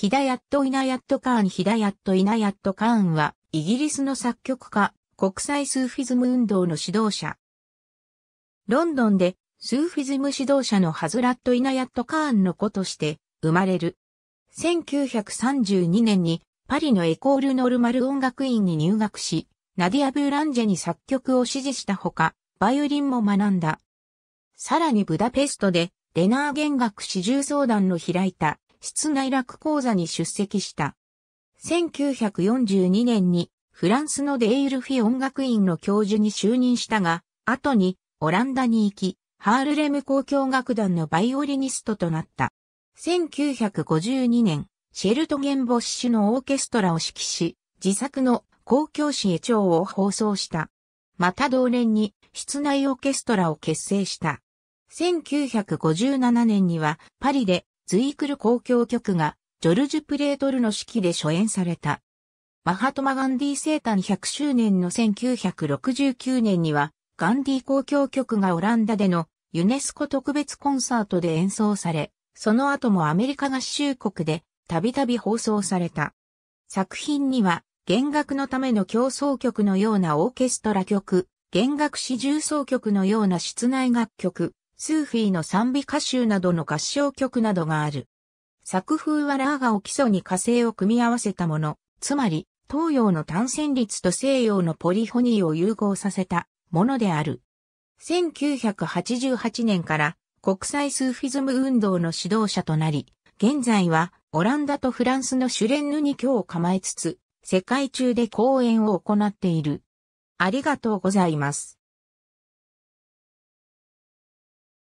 ヒダヤット・イナヤット・カーンヒダヤット・イナヤット・カーンは、イギリスの作曲家、国際スーフィズム運動の指導者。ロンドンで、スーフィズム指導者のハズラット・イナヤット・カーンの子として、生まれる。1932年に、パリのエコール・ノルマル音楽院に入学し、ナディア・ブーランジェに作曲を指示したほか、バイオリンも学んだ。さらにブダペストで、レナー弦楽四重奏団の開いた室内楽講座に出席した。1942年にフランスのデイルフィ音楽院の教授に就任したが、後にオランダに行き、ハールレム交響楽団のバイオリニストとなった。1952年、シェルトゲンボッシュのオーケストラを指揮し、自作の公共誌へ長を放送した。また同年に室内オーケストラを結成した。1957年にはパリでズイクル公共曲が、ジョルジュ・プレートルの指揮で初演された。マハトマ・ガンディ生誕100周年の1969年には、ガンディ公共曲がオランダでのユネスコ特別コンサートで演奏され、その後もアメリカ合衆国でたびたび放送された。作品には、弦楽のための競争曲のようなオーケストラ曲、弦楽四重奏曲のような室内楽曲、スーフィーの賛美歌集などの合唱曲などがある。作風はラーガを基礎に火星を組み合わせたもの、つまり東洋の単線率と西洋のポリフォニーを融合させたものである。1988年から国際スーフィズム運動の指導者となり、現在はオランダとフランスのシュレンヌに居を構えつつ、世界中で講演を行っている。ありがとうございます。